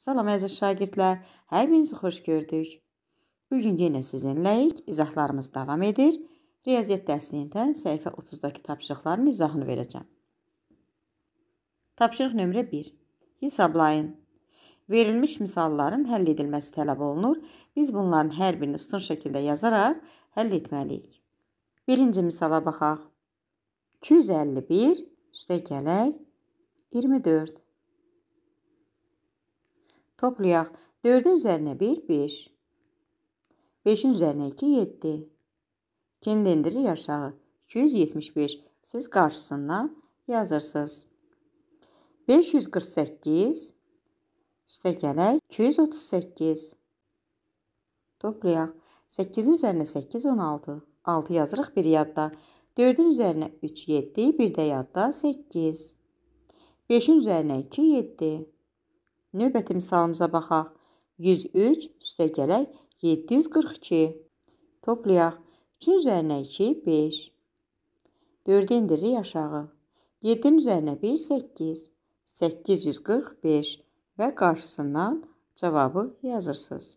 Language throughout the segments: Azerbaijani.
Salam əziz şagirdlər, hər birinizi xoş gördük. Bu gün yenə sizinləyik, izahlarımız davam edir. Riyaziyyat dərsindən səhifə 30-dakı tapşırıqların izahını verəcəm. Tapşırıq nömrə 1. Hesablayın. Verilmiş misalların həll edilməsi tələb olunur. Biz bunların hər birini sütun şəkildə yazaraq həll etməliyik. Birinci misala baxaq. 251 üstə gələk 24. Toplayaq. 4-ün üzərinə 1, 5. 5-in üzərinə 2, 7. 2-ni dindirir aşağı. 275. Siz qarşısından yazırsınız. 548 üstə gələk 238. Toplayaq. 8-in üzərinə 8, 16. 6 yazırıq bir yadda. 4-ün üzərinə 3, 7, bir də yadda 8. 5-in üzərinə 2, 7. Növbəti misalımıza baxaq. 103 üstə gələk 742. Toplayaq. 3 üzərinə 2, 5. 4-ü indiririk aşağı. 7 üzərinə 1, 8. 845 və qarşısından cavabı yazırsınız.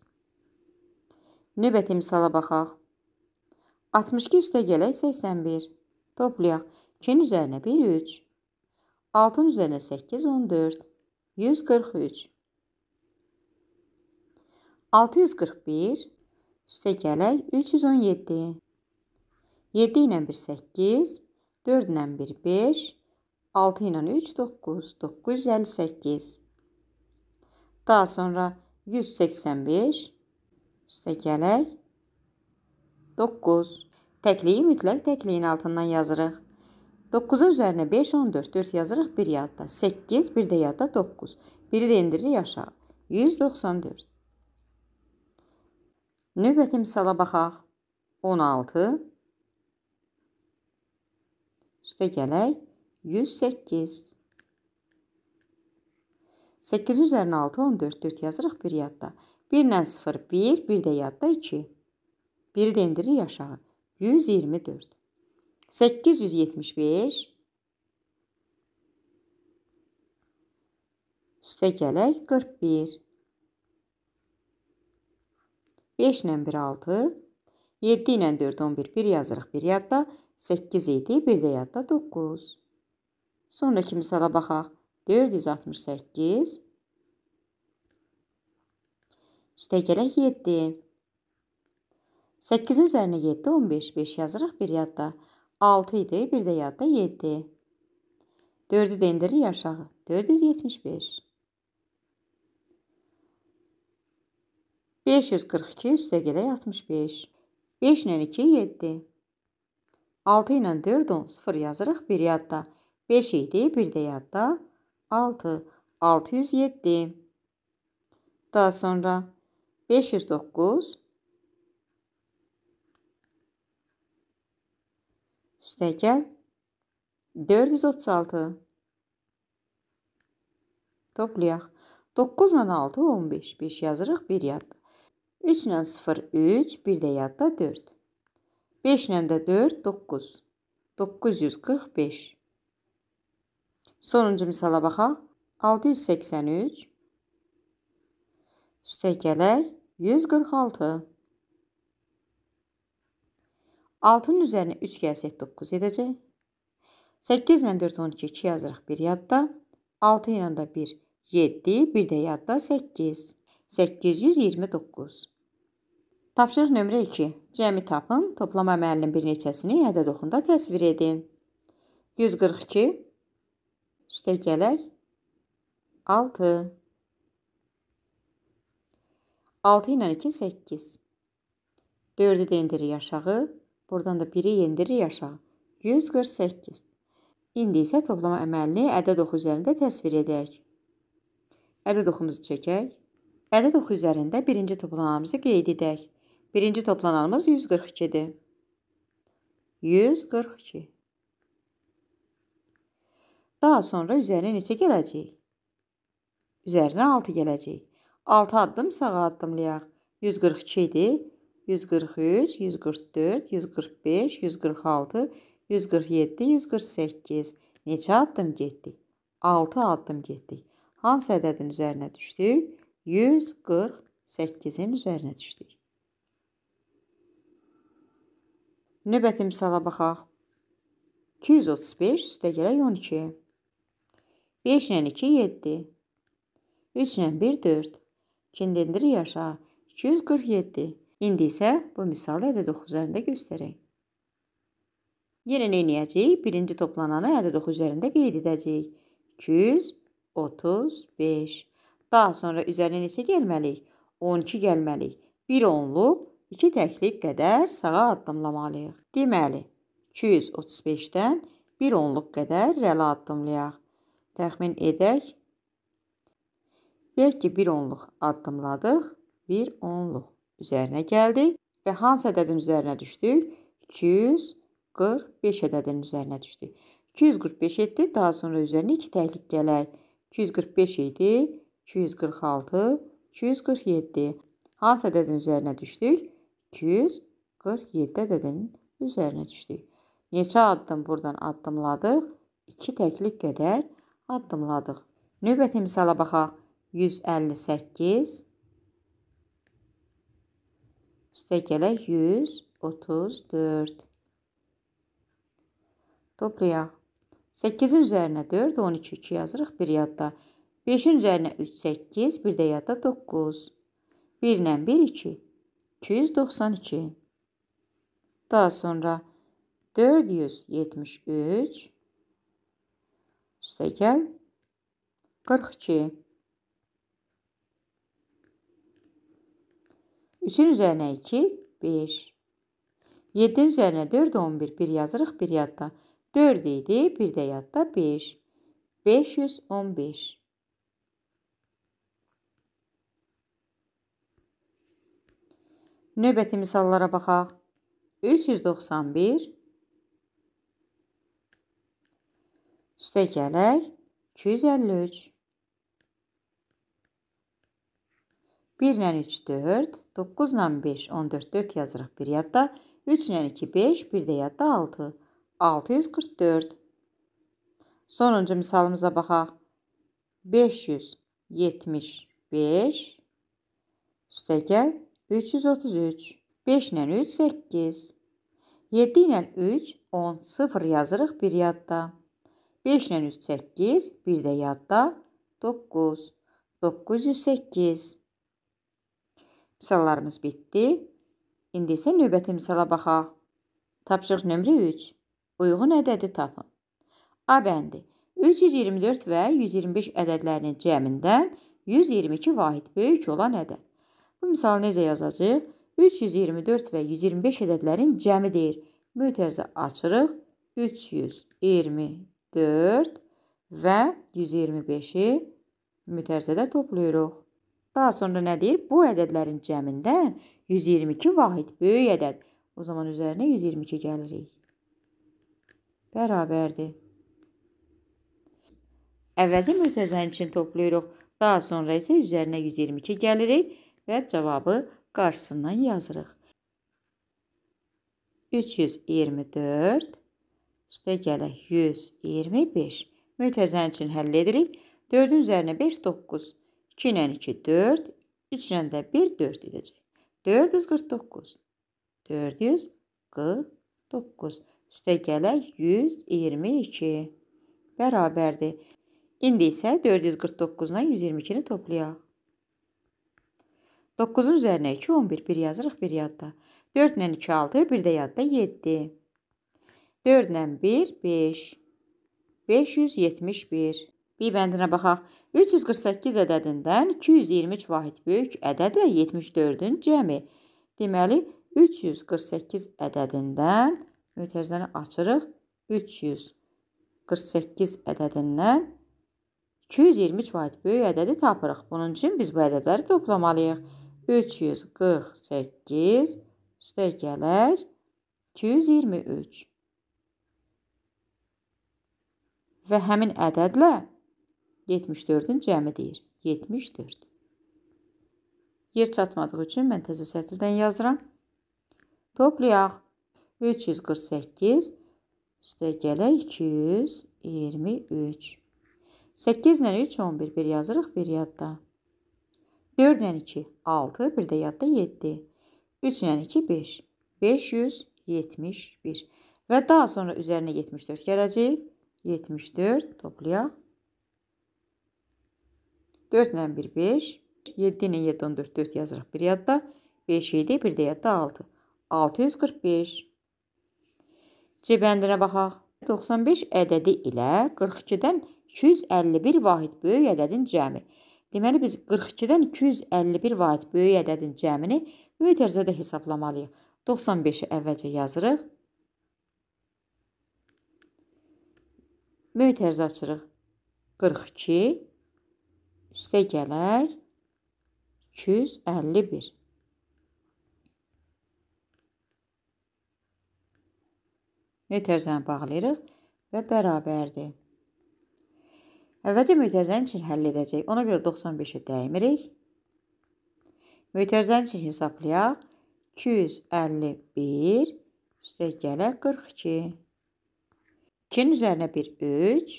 Növbəti misala baxaq. 62 üstə gələk 81. Toplayaq. 2-nin üzərinə 1, 3. 6-ın üzərinə 8, 14. 143 641 üstə gələk 317 7 ilə 1 8 4 ilə 1 5 6 ilə 3 9 958 daha sonra 185 üstə gələk 9 Təkliyi mütləq təkliyin altından yazırıq. 9-u üzərinə 5, 14, 4 yazırıq bir yadda. 8, bir də yadda 9. Biri də indiririk aşağı. 194. Növbəti misala baxaq. 16. Üstə gələk. 108. 8 üzərinə 6, 14, 4 yazırıq bir yadda. 1 ilə 0, 1, bir də yadda 2. Biri də indiririk aşağı. 124. 875 üstə gələk 41 5 ilə 1 6 7 ilə 4 11 1 yazırıq bir yadda 8 7 1 də yadda 9 Sonraki misala baxaq 468 üstə gələk 7 8-in üzərinə 7 15 5 yazırıq bir yadda 9 6 idi, bir də yadda 7. 4-ü də indiririk aşağı. 475. 542 üstə gələk 65. 5 ilə 2 7. 6 ilə 4 10 0 yazırıq bir yadda. 5 idi, bir də yadda 6. 607. Daha sonra 509 Üstəgəl 436 toplayaq. 9 ilə 6 15. 5 yazırıq, 1 yadda. 3 ilə 0 3, 1 də yadda 4. 5 ilə də 4 9. 945. Sonuncu misala baxaq. 683 üstə gələk 146. 6-nın üzərinə 3 gəlsək 9 edəcək. 8 ilə 4 12 2 yazırıq bir yadda. 6 ilə də 1 7, bir də yadda 8. 829. Tapşırıq nömrə 2. Cəmi tapın, toplama əməlinin bir neçəsini ədəd oxunda təsvir edin. 142 üstə gələk 6. 6 ilə 2 8. 4-ü də indirik aşağı. Buradan da 1-i yendirir aşağı. 148. İndi isə toplama əməlini ədəd oxu üzərində təsvir edək. Ədəd oxumuzu çəkək. Ədəd oxu üzərində birinci toplananımızı qeyd edək. Birinci toplananımız 142-dir. 142. Daha sonra üzərinə neçə gələcək? Üzərinə 6 gələcək. 6 addım sağa addımlayaq. 142 idi. 143, 144, 145, 146, 147, 148. Neçə addım getdik? 6 addım getdik. Hansı ədədin üzərinə düşdük? 148-in üzərinə düşdük. Növbəti misala baxaq. 235 üstə gələk 12. 5 ilə 2, 7. 3 ilə 1, 4. Kindindir yaşa. 247. İndi isə bu misalı ədəd 9 üzərində göstərək. Yenə nə edəcəyik? Birinci toplananı ədəd 9 üzərində qeyd edəcəyik. 235. Daha sonra üzərinə neçə gəlməliyik? 12 gəlməliyik. 1 onluq, 2 təklik qədər sağa addımlamalıyıq. Deməli, 235-dən 1 onluq qədər rələ addımlayaq. Təxmin edək. Deyək ki, 1 onluq addımladıq, 1 onluq üzərinə gəldi və hansı ədədin üzərinə düşdü? 245 ədədinin üzərinə düşdü. 245 etdi, daha sonra üzərinə 2 təklik gələk. 245 idi, 246, 247. Hansı ədədin üzərinə düşdük? 247 ədədinin üzərinə düşdük. Neçə addım buradan addımladıq? 2 təklik qədər addımladıq. Növbəti misala baxaq. 158 Üstə gələk 134. Toplayaq. 8-in üzərinə 4, 12, 2 yazırıq, 1 yadda. 5-in üzərinə 3, 8, 1 də yadda 9. 1 ilə 1, 2, 292. Daha sonra 473, üstə gəl, 42. 3-ün üzərinə 2, 5. 7-in üzərinə 4, 11. 1 yazırıq, 1 yadda. 4 idi, 1 də yadda 5. 515. Növbəti misallara baxaq. 391 üstə gələk 253 1 ilə 3 4, 9 ilə 5 14, 4 yazırıq bir yadda. 3 ilə 2 5, bir də yadda 6. 644. Sonuncu misalımıza baxaq. 575 üstəgəl 333. 5 ilə 3 8. 7 ilə 3 10 0 yazırıq bir yadda. 5 ilə 3 8, bir də yadda 9. 908. Misallarımız bitdi. İndi isə növbəti misala baxaq. Tapşırıq nömrə 3. Uyğun ədədi tapın. A bəndi. 324 və 125 ədədlərinin cəmindən 122 vahid böyük olan ədəd. Bu misalı necə yazacağıq? 324 və 125 ədədlərin cəmi deyir. Mötərizə açırıq. 324 və 125-i mütərizədə toplayırıq. Daha sonra nə deyir? Bu ədədlərin cəmindən 122 vahid böyük ədəd. O zaman üzərinə 122 gəlirik. Bərabərdir. Əvvəlcə mötəzənin için toplayırıq. Daha sonra isə üzərinə 122 gəlirik və cavabı qarşısından yazırıq. 324 üstə gələk 125. Mötəzənin için həll edirik. 4-ün üzərinə 5, 9. 2 ilə 2, 4. 3 ilə də 1, 4 edəcək. 449. 449. Üstə gələk 122. Bərabərdir. İndi isə 449-dan 122-ni toplayaq. 9-un üzərinə 2, 11, 1 yazırıq bir yadda. 4 ilə 2, 6, bir də yadda 7. 4 ilə 1, 5. 571. Bir bəndinə baxaq. 348 ədədindən 223 vahid böyük ədədlə 74-ün cəmi. Deməli, 348 ədədindən mötərizəni açırıq. 348 ədədindən 223 vahid böyük ədədi tapırıq. Bunun üçün biz bu ədədləri toplamalıyıq. 348 üstə gələk 223 və həmin ədədlə 74-ün cəmi deyir. 74. Yer çatmadığı üçün mən təzə sətirdən yazıram. Toplayaq. 348 üstə gələk 223. 8 ilə 3 11 bir yazırıq bir yadda. 4 ilə 2 6 bir də yadda 7. 3 ilə 2 5. 571. Və daha sonra üzərinə 74 gələcək. 74 toplayaq. 4 ilə 1 5, 7 ilə 7 14 4 yazırıq bir yadda. 5 7, bir də yadda 6. 645. C bəndinə baxaq. 95 ədədi ilə 42-dən 251 vahid böyük ədədin cəmi. Deməli biz 42-dən 251 vahid böyük ədədin cəmini böyük tərzədə hesablamalıyıq. 95-i əvvəlcə yazırıq. Böyük tərzi açırıq. 42 üstə gələk 251. Mötərzəni bağlayırıq və bərabərdir. Əvvəlcə mötərzənin üçün həll edəcək. Ona görə 95-ə dəymirik. Mötərzənin üçün hesablayaq. 251 üstə gələk 42. 2-nin üzərinə 1, 3,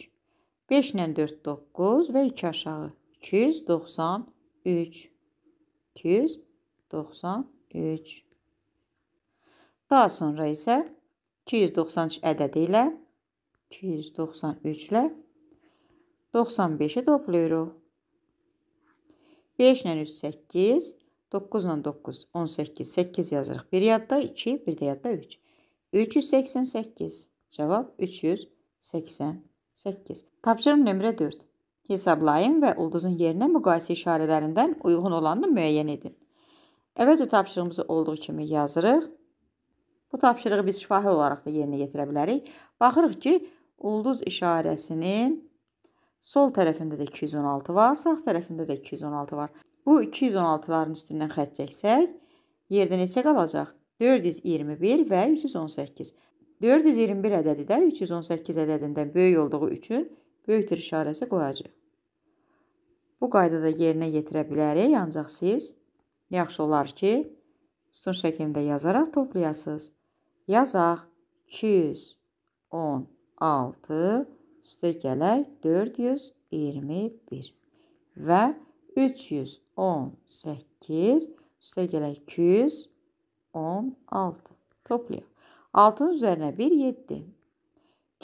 5 ilə 4, 9 və 2 aşağı. 293 293 Daha sonra isə 293 ədədi ilə 293 ilə 95-i toplayırıq. 5 ilə 3 8, 9 ilə 9 18, 8 yazırıq. Bir yadda 2, bir də yadda 3. 388. Cavab 388. Tapşırıq nömrə 4. Hesablayın və ulduzun yerinə müqayisə işarələrindən uyğun olanını müəyyən edin. Əvvəlcə tapşırığımızı olduğu kimi yazırıq. Bu tapşırığı biz şifahi olaraq da yerinə yetirə bilərik. Baxırıq ki, ulduz işarəsinin sol tərəfində də 216 var, sağ tərəfində də 216 var. Bu 216-ların üstündən xətt çəksək, yerdə neçə qalacaq? 421 və 318. 421 ədədi də 318 ədədindən böyük olduğu üçün böyükdür işarəsi qoyacaq. Bu qaydada yerinə yetirə bilərik, ancaq siz yaxşı olar ki, sütun şəklində yazaraq toplayasınız. Yazaq 216 üstə gələk 421 və 318 üstə gələk 216 toplayaq. 6-ın üzərinə 1, 7.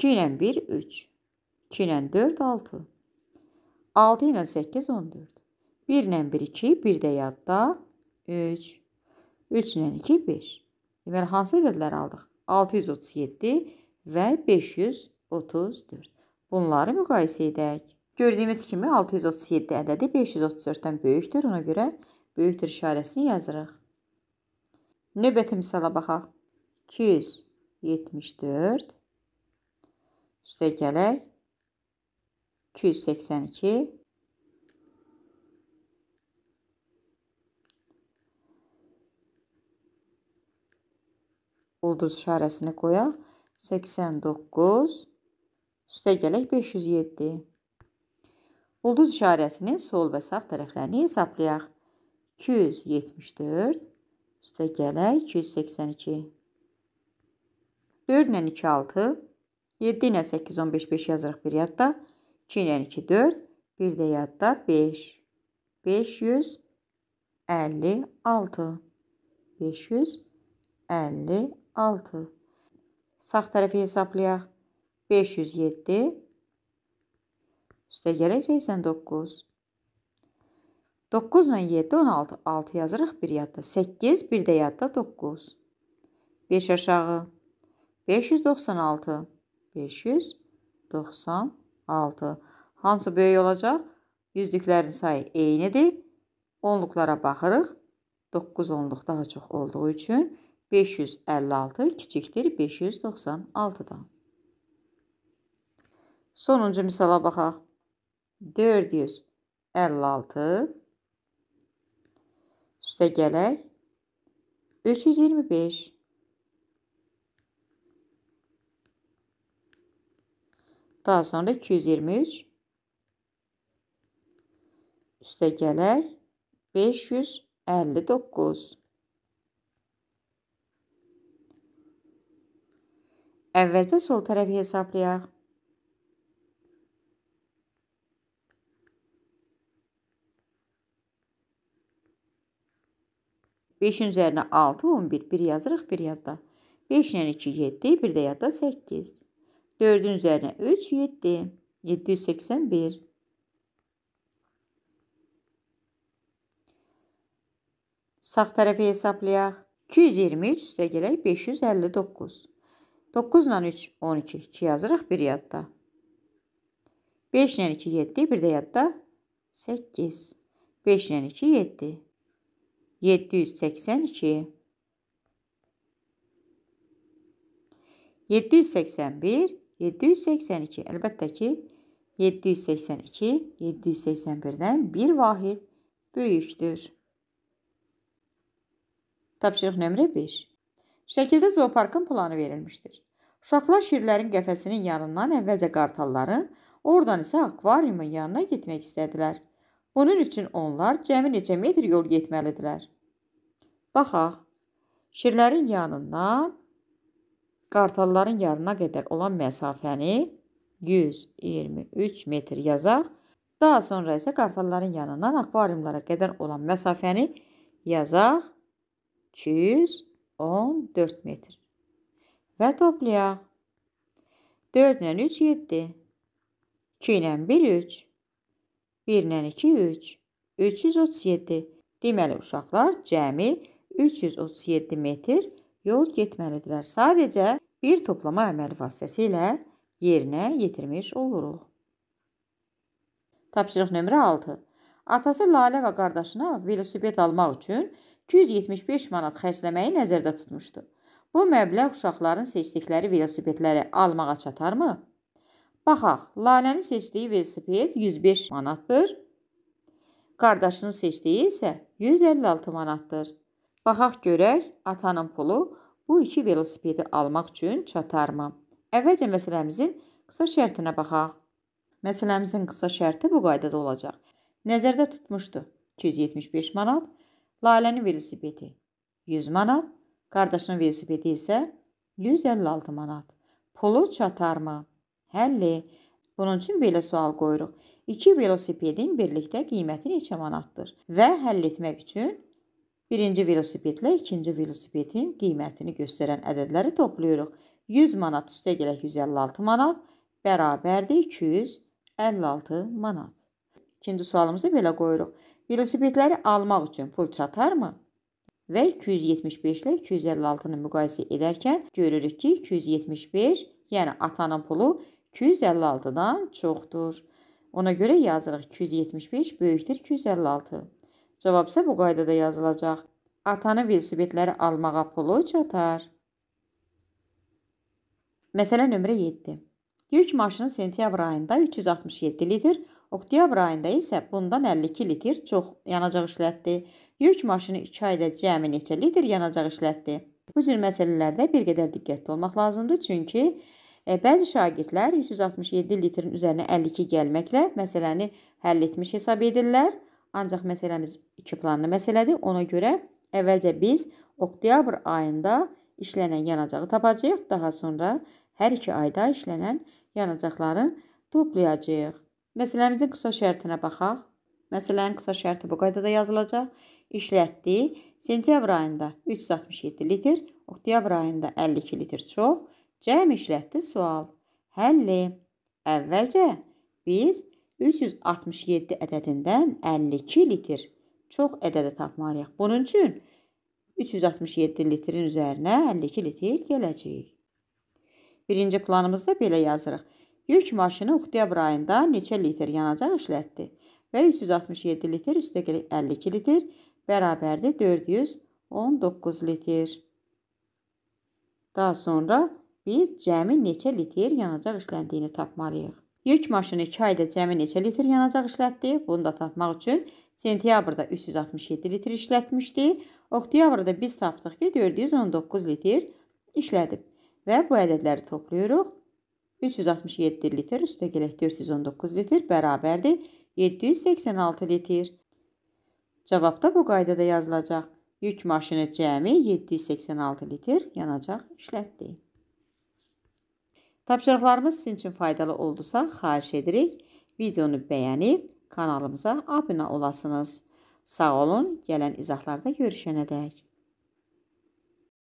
2 ilə 1, 3. 2 ilə 4, 6. 6 ilə 8, 14. 1 ilə 1, 2, 1 də yadda 3. 3 ilə 2, 5. Deməli, hansı ədədləri aldıq? 637 və 534. Bunları müqayisə edək. Gördüyümüz kimi 637 ədədi 534-dən böyükdür. Ona görə böyükdür işarəsini yazırıq. Növbəti misala baxaq. 274 üstə gələk 282 ulduz işarəsini qoyaq. 89 üstə gələk 507. Ulduz işarəsinin sol və sağ tərəflərini hesablayaq. 274 üstə gələk 282. 4 ilə 2 6 7 ilə 8 15 5 yazırıq bir yadda. 2 ilə 2 4, 1 də yadda 5. 556. 556. Sağ tərəfi hesablayaq. 507 üstə gələk 89. 9 ilə 7 16. 6 yazırıq bir yadda. 8 bir də yadda 9. 5 aşağı. 596. 596. 6. Hansı böyük olacaq? Yüzlüklərin sayı eynidir. Onluqlara baxırıq. 9 onluq daha çox olduğu üçün 556 kiçikdir 596-dan. Sonuncu misala baxaq. 456 üstə gələk 325 Daha sonra 223 üstə gələk 559. Əvvəlcə sol tərəfi hesablayaq. Beşin üzərinə 6, 11, 1 yazırıq, 1 yadda. 5 ilə 2, 7, 1 də yadda 8. 4'ün üzerine 3, 7. 781. Sağ tərəfi hesablayaq. 223 üstə gələk 559. 9 ilə 3, 12. 2 yazırıq, 1 yadda. 5 ilə 2, 7. 1 də yadda 8. 5 ilə 2, 7. 782. 781, 782. Əlbəttə ki, 782 781-dən bir vahid böyükdür. Tapşırıq nömrə 5. Şəkildə zooparkın planı verilmişdir. Uşaqlar şirlərin qəfəsinin yanından əvvəlcə qartalların, oradan isə akvariumun yanına getmək istədilər. Bunun üçün onlar cəmi neçə metr yol getməlidirlər? Baxaq. Şirlərin yanından qartalların yarına qədər olan məsafəni 123 metr yazaq. Daha sonra isə qartalların yanından akvariumlara qədər olan məsafəni yazaq 214 metr. Və toplayaq. 4 ilə 3 7. 2 ilə 1 3. 1 ilə 2 3. 337. Deməli uşaqlar cəmi 337 metr yol getməlidirlər. Sadəcə bir toplama əməli vasitəsilə yerinə yetirmiş oluruq. Tapşırıq nömrə 6. Atası Lalə və qardaşına velosiped almaq üçün 275 manat xərcləməyi nəzərdə tutmuşdu. Bu məbləğ uşaqların seçdikləri velosipedləri almağa çatarmı? Baxaq, Lalənin seçdiyi velosiped 105 manatdır. Qardaşının seçdiyi isə 156 manatdır. Baxaq görək, atanın pulu bu iki velosipedi almaq üçün çatarmı? Əvvəlcə məsələmizin qısa şərtinə baxaq. Məsələmizin qısa şərti bu qaydada olacaq. Nəzərdə tutmuşdu 275 manat, Lalənin velosipedi 100 manat, qardaşının velosipedi isə 156 manat. Pulu çatarmı? Həlli. Bunun üçün belə sual qoyuruq. 2 velosipedin birlikdə qiyməti neçə manatdır? Və həll etmək üçün Birinci velosipedlə ikinci velosipedin qiymətini göstərən ədədləri toplayırıq. 100 manat üstə gələk 156 manat bərabərdir 256 manat. İkinci sualımızı belə qoyuruq. Velosipedləri almaq üçün pul çatarmı? Və 275 ilə 256-nı müqayisə edərkən görürük ki, 275, yəni atanın pulu 256-dan çoxdur. Ona görə yazırıq 275 böyükdür 256. Cavab isə bu qaydada yazılacaq. Atanın velosipedləri almağa pulu çatar. Məsələ nömrə 7. Yük maşını sentyabr ayında 367 litr, oktyabr ayında isə bundan 52 litr çox yanacaq işlətdi. Yük maşını 2 ayda cəmi neçə litr yanacaq işlətdi? Bu cür məsələlərdə bir qədər diqqətli olmaq lazımdır, çünki e, bəzi şagirdlər 367 litrin üzərinə 52 gəlməklə məsələni həll etmiş hesab edirlər. Ancaq məsələmiz iki planlı məsələdir. Ona görə əvvəlcə biz oktyabr ayında işlənən yanacağı tapacağıq. Daha sonra hər iki ayda işlənən yanacaqların toplayacağıq. Məsələmizin qısa şərtinə baxaq. Məsələnin qısa şərti bu qaydada yazılacaq. İşlətdi. Sentyabr ayında 367 litr, oktyabr ayında 52 litr çox. Cəmi işlətdi sual. Həlli. Əvvəlcə biz 367 ədədindən 52 litr çox ədədi tapmalıyıq. Bunun üçün 367 litrin üzərinə 52 litr gələcək. Birinci planımızda belə yazırıq. Yük maşını oktyabr ayında neçə litr yanacaq işlətdi və 367 litr üstə 52 litr bərabərdir 419 litr. Daha sonra biz cəmi neçə litr yanacaq işləndiyini tapmalıyıq. Yük maşını 2 ayda cəmi neçə litr yanacaq işlətdi? Bunu da tapmaq üçün sentyabrda 367 litr işlətmişdi. Oktyabrda biz tapdıq ki, 419 litr işlədib. Və bu ədədləri toplayırıq. 367 litr üstə gələk 419 litr bərabərdir 786 litr. Cavabda bu qaydada yazılacaq. Yük maşını cəmi 786 litr yanacaq işlətdi. Tapşırıqlarımız sizin üçün faydalı oldusa xahiş edirik. Videonu bəyənib kanalımıza abunə olasınız. Sağ olun, gələn izahlarda görüşənə dək.